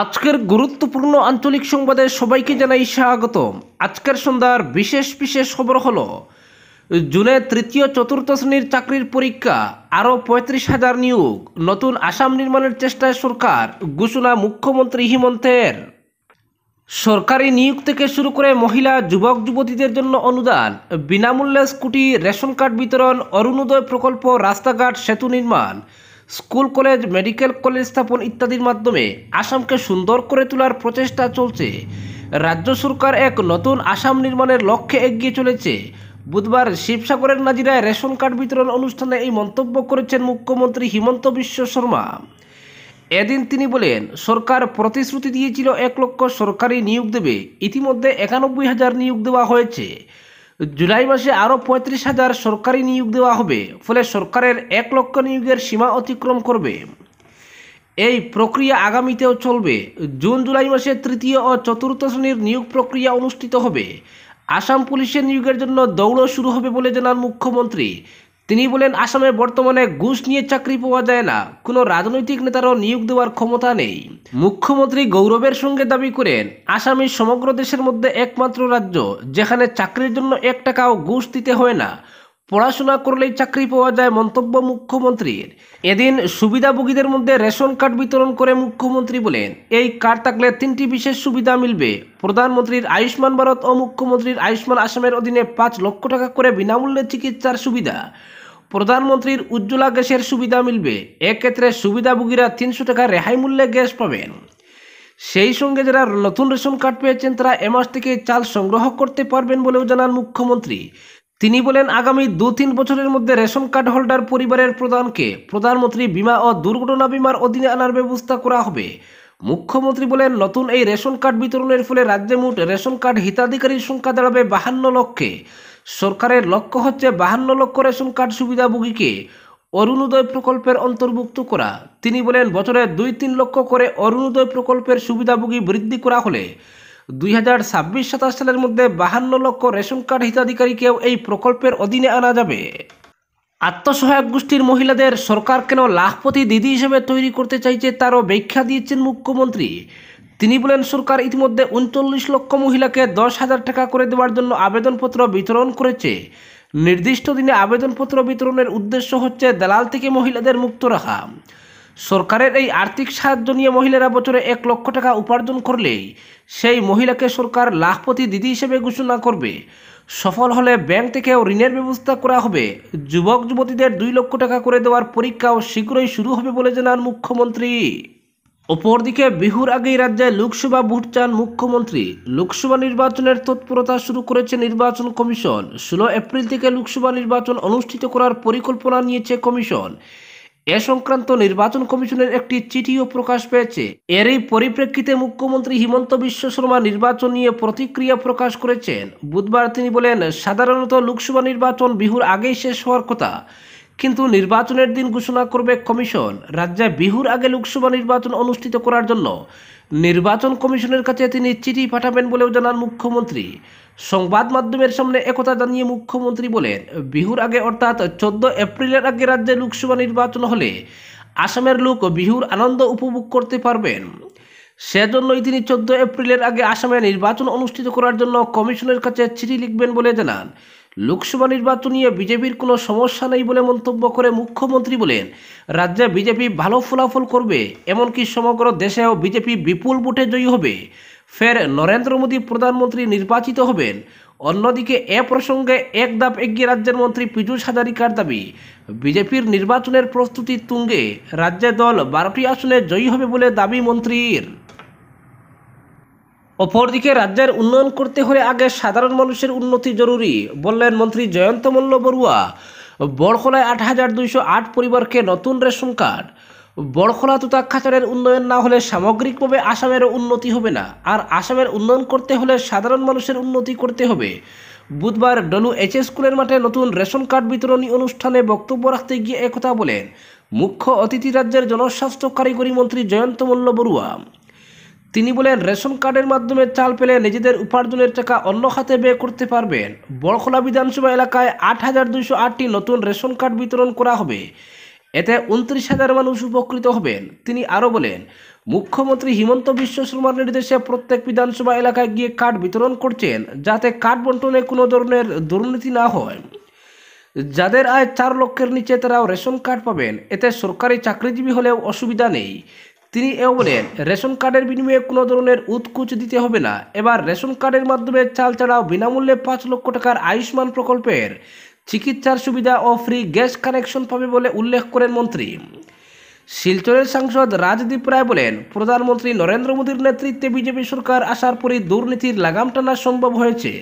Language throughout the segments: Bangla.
আজকের গুরুত্বপূর্ণ আঞ্চলিক সংবাদে সবাইকে জানাই স্বাগত আজকের সন্ধ্যার বিশেষ বিশেষ খবর হলো জুনে তৃতীয় চতুর্থ শ্রেণীর চাকরির পরীক্ষা আরও পঁয়ত্রিশ হাজার নিয়োগ নতুন আসাম নির্মাণের চেষ্টায় সরকার ঘোষণা মুখ্যমন্ত্রী হিমন্তের সরকারি নিয়োগ থেকে শুরু করে মহিলা যুবক যুবতীদের জন্য অনুদান বিনামূল্যে স্কুটি রেশন কার্ড বিতরণ অরুণোদয় প্রকল্প রাস্তাঘাট সেতু নির্মাণ স্কুল কলেজ মেডিকেল কলেজ স্থাপন ইত্যাদির মাধ্যমে আসামকে সুন্দর করে তোলার প্রচেষ্টা চলছে রাজ্য সরকার এক নতুন আসাম নির্মাণের লক্ষ্যে এগিয়ে চলেছে বুধবার শিবসাগরের নাজিরায় রেশন কার্ড বিতরণ অনুষ্ঠানে এই মন্তব্য করেছেন মুখ্যমন্ত্রী হিমন্ত বিশ্ব শর্মা এদিন তিনি বলেন সরকার প্রতিশ্রুতি দিয়েছিল এক লক্ষ সরকারি নিয়োগ দেবে ইতিমধ্যে একানব্বই হাজার নিয়োগ দেওয়া হয়েছে জুলাই মাসে আরও পঁয়ত্রিশ হাজার সরকারি নিয়োগ দেওয়া হবে ফলে সরকারের এক লক্ষ নিয়োগের সীমা অতিক্রম করবে এই প্রক্রিয়া আগামীতেও চলবে জুন জুলাই মাসে তৃতীয় ও চতুর্থ শ্রেণীর নিয়োগ প্রক্রিয়া অনুষ্ঠিত হবে আসাম পুলিশের নিয়োগের জন্য দৌড় শুরু হবে বলে জানান মুখ্যমন্ত্রী তিনি বলেন আসামে বর্তমানে ঘুষ নিয়ে চাকরি পাওয়া যায় না কোনো রাজনৈতিক নেতারও নিয়োগ দেওয়ার ক্ষমতা নেই মুখ্যমন্ত্রী গৌরবের সঙ্গে দাবি করেন আসামি সমগ্র দেশের মধ্যে একমাত্র রাজ্য যেখানে চাকরির জন্য এক টাকাও ঘুষ দিতে হয় না পড়াশোনা করলেই চাকরি পাওয়া যায় মন্তব্য মুখ্যমন্ত্রীর এদিন সুবিধাভোগীদের মধ্যে রেশন কার্ড বিতরণ করে মুখ্যমন্ত্রী বলেন এই কার্ড থাকলে তিনটি বিশেষ সুবিধা মিলবে প্রধানমন্ত্রীর আয়ুষ্মান ভারত ও মুখ্যমন্ত্রীর আয়ুষ্মান আসামের অধীনে পাঁচ লক্ষ টাকা করে বিনামূল্যে চিকিৎসার সুবিধা প্রধানমন্ত্রীর উজ্জ্বলা গ্যাসের সুবিধা মিলবে এক্ষেত্রে সুবিধাভোগীরা তিনশো টাকা রেহাই মূল্যে গ্যাস পাবেন সেই সঙ্গে যারা নতুন রেশন কার্ড পেয়েছেন তারা এ মাস থেকে চাল সংগ্রহ করতে পারবেন বলেও জানান মুখ্যমন্ত্রী তিনি বলেন আগামী দু তিন বছরের মধ্যে রেশন কার্ড হোল্ডার পরিবারের প্রধানকে প্রধানমন্ত্রী বিমা ও দুর্ঘটনা বিমার অধীনে আনার ব্যবস্থা করা হবে মুখ্যমন্ত্রী বলেন নতুন এই রেশন কার্ড বিতরণের ফলে রাজ্যে মোট রেশন কার্ড হিতাধিকারীর সংখ্যা দাঁড়াবে বাহান্ন লক্ষে সরকারের লক্ষ্য হচ্ছে বাহান্ন লক্ষ রেশন কার্ড সুবিধাভোগীকে অরুণোদয় প্রকল্পের অন্তর্ভুক্ত করা তিনি বলেন বছরে দুই তিন লক্ষ করে অরুণোদয় প্রকল্পের সুবিধাভোগী বৃদ্ধি করা হলে দুই হাজার ছাব্বিশ সাতাশ সালের মধ্যে বাহান্ন লক্ষ রেশন কার্ড হিতাধিকারীকেও এই প্রকল্পের অধীনে আনা যাবে আত্মসহায়ক গোষ্ঠীর মহিলাদের সরকার কেন লাখপতি দিদি হিসেবে তৈরি করতে চাইছে তারও ব্যাখ্যা দিয়েছেন মুখ্যমন্ত্রী তিনি বলেন সরকার ইতিমধ্যে উনচল্লিশ লক্ষ মহিলাকে দশ হাজার টাকা করে দেওয়ার জন্য আবেদনপত্র বিতরণ করেছে নির্দিষ্ট দিনে আবেদনপত্র বিতরণের উদ্দেশ্য হচ্ছে দালাল থেকে মহিলাদের মুক্ত রাখা সরকারের এই আর্থিক সাহায্য নিয়ে মহিলারা বছরে এক লক্ষ টাকা উপার্জন করলেই সেই মহিলাকে সরকার লাখপতি দিদি হিসেবে ঘোষণা করবে সফল হলে ব্যাংক থেকেও ঋণের ব্যবস্থা করা হবে যুবক যুবতীদের দুই লক্ষ টাকা করে দেওয়ার পরীক্ষাও শীঘ্রই শুরু হবে বলে জানান মুখ্যমন্ত্রী অপরদিকে বিহুর আগেই রাজ্যে লোকসভা ভোট চান মুখ্যমন্ত্রী লোকসভা নির্বাচনের তৎপরতা শুরু করেছে নির্বাচন কমিশন ষোলো এপ্রিল থেকে লোকসভা নির্বাচন অনুষ্ঠিত করার পরিকল্পনা নিয়েছে কমিশন এ সংক্রান্ত নির্বাচন কমিশনের একটি চিঠিও প্রকাশ পেয়েছে এরই পরিপ্রেক্ষিতে মুখ্যমন্ত্রী হিমন্ত বিশ্ব শর্মা নির্বাচন নিয়ে প্রতিক্রিয়া প্রকাশ করেছেন বুধবার তিনি বলেন সাধারণত লোকসভা নির্বাচন বিহুর আগেই শেষ হওয়ার কথা কিন্তু নির্বাচনের দিন ঘোষণা করবে কমিশন রাজ্যে বিহুর আগে লোকসভা নির্বাচন অনুষ্ঠিত করার জন্য নির্বাচন কমিশনের কাছে তিনি চিঠি পাঠাবেন বলেও জানান মুখ্যমন্ত্রী সংবাদ মাধ্যমের সামনে একথা জানিয়ে মুখ্যমন্ত্রী বলেন বিহুর আগে অর্থাৎ চোদ্দ এপ্রিলের আগে রাজ্যে লোকসভা নির্বাচন হলে আসামের লোক বিহুর আনন্দ উপভোগ করতে পারবেন সেজন্যই তিনি চোদ্দ এপ্রিলের আগে আসামে নির্বাচন অনুষ্ঠিত করার জন্য কমিশনের কাছে চিঠি লিখবেন বলে জানান লোকসভা নির্বাচন নিয়ে বিজেপির কোনো সমস্যা নেই বলে মন্তব্য করে মুখ্যমন্ত্রী বলেন রাজ্যে বিজেপি ভালো ফলাফল করবে এমনকি সমগ্র দেশেও বিজেপি বিপুল ভোটে জয়ী হবে ফের নরেন্দ্র মোদী প্রধানমন্ত্রী নির্বাচিত হবেন অন্যদিকে এ প্রসঙ্গে এক ধাপ এগিয়ে রাজ্যের মন্ত্রী পীযুষ হাজারিকার দাবি বিজেপির নির্বাচনের প্রস্তুতি তুঙ্গে রাজ্যে দল বারোটি আসনে জয়ী হবে বলে দাবি মন্ত্রীর অপরদিকে রাজ্যের উন্নয়ন করতে হলে আগে সাধারণ মানুষের উন্নতি জরুরি বললেন মন্ত্রী জয়ন্ত মল্ল বড়ুয়া আট হাজার দুইশো আট পরিবারকে নতুন রেশন কার্ড বড়খলা খাচারের উন্নয়ন না হলে সামগ্রিকভাবে আসামেরও উন্নতি হবে না আর আসামের উন্নয়ন করতে হলে সাধারণ মানুষের উন্নতি করতে হবে বুধবার ডলু এইচ স্কুলের মাঠে নতুন রেশন কার্ড বিতরণী অনুষ্ঠানে বক্তব্য রাখতে গিয়ে একথা বলেন মুখ্য অতিথি রাজ্যের জনস্বাস্থ্য কারিগরি মন্ত্রী জয়ন্ত মল্ল বড়ুয়া তিনি বলেন রেশন কার্ডের মাধ্যমে চাল পেলে নিজেদের উপার্জনের টাকা অন্য খাতে ব্যয় করতে পারবেন বড়খলা বিধানসভা এলাকায় আট হাজার দুইশো আটটি নতুন রেশন কার্ড বিতরণ করা হবে এতে উনত্রিশ হাজার মানুষ উপকৃত হবেন তিনি আরও বলেন মুখ্যমন্ত্রী হিমন্ত বিশ্ব শর্মার নির্দেশে প্রত্যেক বিধানসভা এলাকায় গিয়ে কার্ড বিতরণ করছেন যাতে কার্ড বন্টনে কোনো ধরনের দুর্নীতি না হয় যাদের আয় চার লক্ষের নিচে তারাও রেশন কার্ড পাবেন এতে সরকারি চাকরিজীবী হলেও অসুবিধা নেই তিনি এও বলেন রেশন কার্ডের বিনিময়ে কোনো ধরনের উৎকুচ দিতে হবে না এবার রেশন কার্ডের মাধ্যমে চাল ছাড়াও বিনামূল্যে পাঁচ লক্ষ টাকার আয়ুষ্মান প্রকল্পের চিকিৎসার সুবিধা ও ফ্রি গ্যাস কানেকশন পাবে বলে উল্লেখ করেন মন্ত্রী শিলচরের সাংসদ রাজদীপ রায় বলেন প্রধানমন্ত্রী নরেন্দ্র মোদীর নেতৃত্বে বিজেপি সরকার আসার পরই দুর্নীতির লাগাম টানা সম্ভব হয়েছে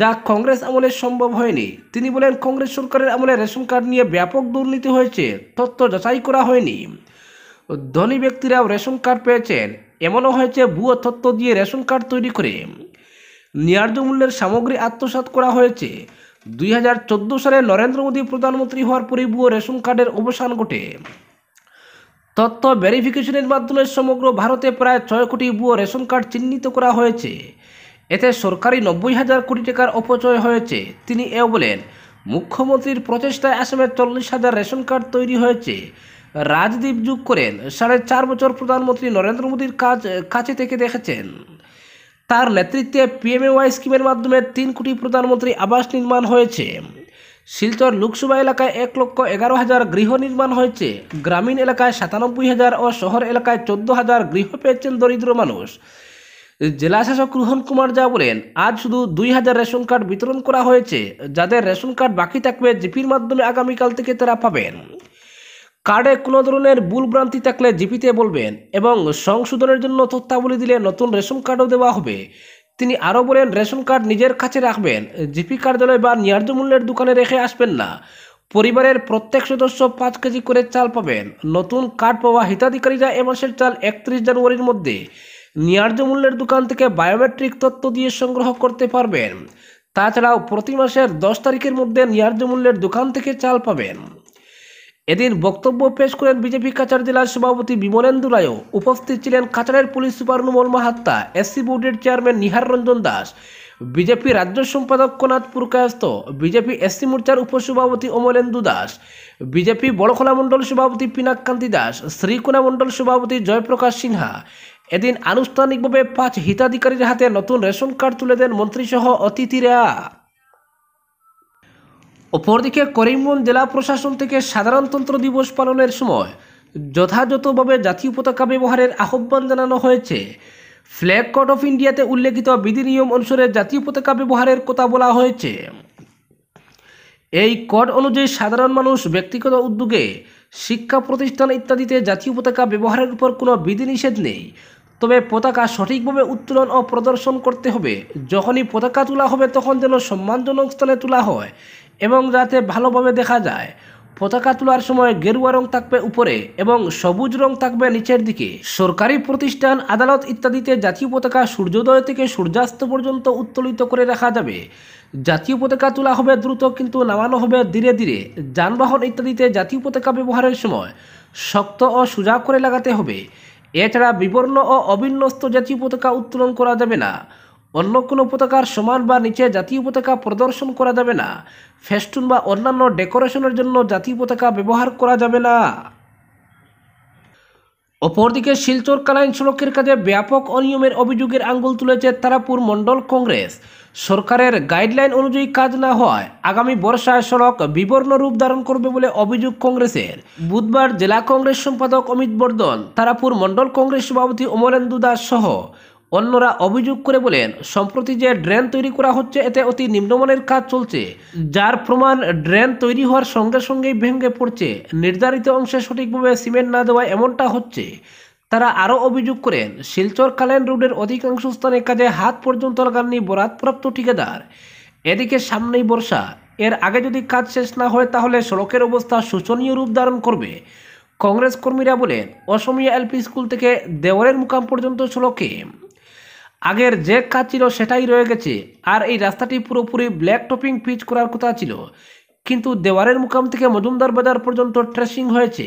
যা কংগ্রেস আমলে সম্ভব হয়নি তিনি বলেন কংগ্রেস সরকারের আমলে রেশন কার্ড নিয়ে ব্যাপক দুর্নীতি হয়েছে তথ্য যাচাই করা হয়নি ধনী ব্যক্তিরাও রেশন কার্ড পেয়েছেন এমনও হয়েছে ভুয়ো তথ্য দিয়ে রেশন কার্ড তৈরি করে ন্যায্য মূল্যের সামগ্রী আত্মসাত করা হয়েছে দুই সালে নরেন্দ্র মোদী প্রধানমন্ত্রী হওয়ার পরে ভুয়ো রেশন কার্ডের অবসান ঘটে তথ্য ভেরিফিকেশনের মাধ্যমে সমগ্র ভারতে প্রায় ছয় কোটি ভুয়ো রেশন কার্ড চিহ্নিত করা হয়েছে এতে সরকারি নব্বই হাজার কোটি টাকার অপচয় হয়েছে তিনি এও বলেন মুখ্যমন্ত্রীর প্রচেষ্টায় আসামে চল্লিশ হাজার রেশন কার্ড তৈরি হয়েছে রাজদীপ যুগ করেন সাড়ে চার বছর প্রধানমন্ত্রী নরেন্দ্র মোদীর কাজ কাছে থেকে দেখেছেন তার নেতৃত্বে পিএমএওয়াই স্কিমের মাধ্যমে তিন কোটি প্রধানমন্ত্রী আবাস নির্মাণ হয়েছে শিলচর লোকসভা এলাকায় এক লক্ষ এগারো হাজার গৃহ নির্মাণ হয়েছে গ্রামীণ এলাকায় সাতানব্বই হাজার ও শহর এলাকায় চোদ্দ হাজার গৃহ পেয়েছেন দরিদ্র মানুষ জেলাশাসক রোহন কুমার যা বলেন আজ শুধু দুই হাজার রেশন কার্ড বিতরণ করা হয়েছে যাদের রেশন কার্ড বাকি থাকবে জিপির মাধ্যমে আগামীকাল থেকে তারা পাবেন কার্ডে কোনো ধরনের ভুল ভ্রান্তি থাকলে জিপিতে বলবেন এবং সংশোধনের জন্য তথ্যাবলী দিলে নতুন রেশন কার্ডও দেওয়া হবে তিনি আরও বলেন রেশন কার্ড নিজের কাছে রাখবেন জিপি কার্যালয় বা ন্যায্য মূল্যের দোকানে রেখে আসবেন না পরিবারের প্রত্যেক সদস্য পাঁচ কেজি করে চাল পাবেন নতুন কার্ড পাওয়া হিতাধিকারীরা এ মাসের চাল একত্রিশ জানুয়ারির মধ্যে ন্যায্য মূল্যের দোকান থেকে বায়োমেট্রিক তথ্য দিয়ে সংগ্রহ করতে পারবেন তাছাড়াও প্রতি মাসের দশ তারিখের মধ্যে ন্যায্য মূল্যের দোকান থেকে চাল পাবেন এদিন বক্তব্য পেশ করেন বিজেপি কাছাড় জেলার সভাপতি বিমলেন্দু রায়ও উপস্থিত ছিলেন কাছাড়ের police super Numal Mahatta SC বোর্ডের চেয়ারম্যান নিহার রঞ্জন দাস বিজেপি রাজ্য সম্পাদক কোনাথ পুরকায়স্ত বিজেপি এসসি মোর্চার উপসভাপতি অমলেন্দু দাস বিজেপি বড়খোলা মণ্ডল সভাপতি পিনাকান্তি দাস শ্রীকোনা মণ্ডল সভাপতি জয়প্রকাশ সিনহা এদিন আনুষ্ঠানিকভাবে পাঁচ হিতাধিকারীর হাতে নতুন রেশন কার্ড তুলে দেন মন্ত্রীসহ অতিথিরা অপরদিকে করিমগঞ্জ জেলা প্রশাসন থেকে সাধারণতন্ত্র দিবস পালনের সময় যথাযথভাবে জাতীয় পতাকা ব্যবহারের আহ্বান জানানো হয়েছে ফ্ল্যাগ কোড অফ ইন্ডিয়াতে উল্লেখিত বিধি নিয়ম অনুসারে জাতীয় পতাকা ব্যবহারের কথা বলা হয়েছে এই কোড অনুযায়ী সাধারণ মানুষ ব্যক্তিগত উদ্যোগে শিক্ষা প্রতিষ্ঠান ইত্যাদিতে জাতীয় পতাকা ব্যবহারের উপর কোনো বিধিনিষেধ নেই তবে পতাকা সঠিকভাবে উত্তোলন ও প্রদর্শন করতে হবে যখনই পতাকা তোলা হবে তখন যেন সম্মানজনক স্থানে তোলা হয় এবং যাতে ভালোভাবে দেখা যায় পতাকা তোলার সময় গেরুয়া রং থাকবে উপরে এবং সবুজ রং থাকবে নিচের দিকে সরকারি প্রতিষ্ঠান আদালত ইত্যাদিতে জাতীয় পতাকা সূর্যোদয় থেকে সূর্যাস্ত পর্যন্ত উত্তোলিত করে রাখা যাবে জাতীয় পতাকা তোলা হবে দ্রুত কিন্তু নামানো হবে ধীরে ধীরে যানবাহন ইত্যাদিতে জাতীয় পতাকা ব্যবহারের সময় শক্ত ও সোজা করে লাগাতে হবে এছাড়া বিবর্ণ ও অবিন্যস্ত জাতীয় পতাকা উত্তোলন করা যাবে না অন্য কোনো উপত্যকার সমান বা নিচে জাতীয় উপত্যকা প্রদর্শন করা যাবে না ফেস্টুন বা অন্যান্য ডেকোরেশনের জন্য জাতীয় উপত্যকা ব্যবহার করা যাবে না অপরদিকে শিলচর কালাইন সড়কের কাজে ব্যাপক অনিয়মের অভিযোগের আঙ্গুল তুলেছে তারাপুর মণ্ডল কংগ্রেস সরকারের গাইডলাইন অনুযায়ী কাজ না হয় আগামী বর্ষায় সড়ক বিবর্ণ রূপ ধারণ করবে বলে অভিযোগ কংগ্রেসের বুধবার জেলা কংগ্রেস সম্পাদক অমিত বর্ধন তারাপুর মণ্ডল কংগ্রেস সভাপতি অমলেন্দু দাস সহ অন্যরা অভিযোগ করে বলেন সম্প্রতি যে ড্রেন তৈরি করা হচ্ছে এতে অতি নিম্নমানের কাজ চলছে যার প্রমাণ ড্রেন তৈরি হওয়ার সঙ্গে সঙ্গেই ভেঙে পড়ছে নির্ধারিত অংশে সঠিকভাবে সিমেন্ট না দেওয়া এমনটা হচ্ছে তারা আরও অভিযোগ করেন শিলচর কালেন রোডের অধিকাংশ স্থানে কাজে হাত পর্যন্ত লাগাননি বরাতপ্রাপ্ত ঠিকাদার এদিকে সামনেই বর্ষা এর আগে যদি কাজ শেষ না হয় তাহলে সড়কের অবস্থা শোচনীয় রূপ ধারণ করবে কংগ্রেস কর্মীরা বলেন অসমীয়া এলপি স্কুল থেকে দেওয়ারের মুকাম পর্যন্ত সড়কে আগের যে কাজ ছিল সেটাই রয়ে গেছে আর এই রাস্তাটি পুরোপুরি ব্ল্যাক টপিং পিচ করার কথা ছিল কিন্তু দেওয়ারের মুকাম থেকে মজুমদার বাজার পর্যন্ত ট্রেসিং হয়েছে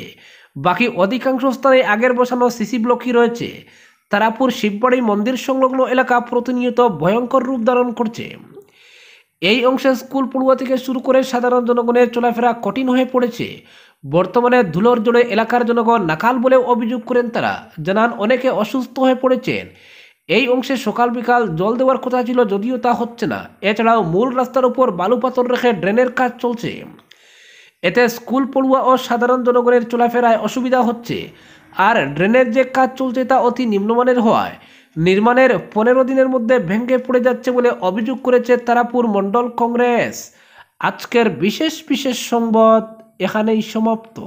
বাকি অধিকাংশ স্থানে আগের বসানো সিসি ব্লকই রয়েছে তারাপুর শিববাড়ি মন্দির সংলগ্ন এলাকা প্রতিনিয়ত ভয়ঙ্কর রূপ ধারণ করছে এই অংশে স্কুল পড়ুয়া থেকে শুরু করে সাধারণ জনগণের চলাফেরা কঠিন হয়ে পড়েছে বর্তমানে ধুলোর জোড়ে এলাকার জনগণ নাকাল বলে অভিযোগ করেন তারা জানান অনেকে অসুস্থ হয়ে পড়েছেন এই অংশে সকাল বিকাল জল দেওয়ার কথা ছিল যদিও তা হচ্ছে না এছাড়াও মূল রাস্তার উপর বালু পাথর রেখে ড্রেনের কাজ চলছে এতে স্কুল পড়ুয়া ও সাধারণ জনগণের চলাফেরায় অসুবিধা হচ্ছে আর ড্রেনের যে কাজ চলছে তা অতি নিম্নমানের হওয়ায় নির্মাণের পনেরো দিনের মধ্যে ভেঙে পড়ে যাচ্ছে বলে অভিযোগ করেছে তারাপুর মণ্ডল কংগ্রেস আজকের বিশেষ বিশেষ সংবাদ এখানেই সমাপ্ত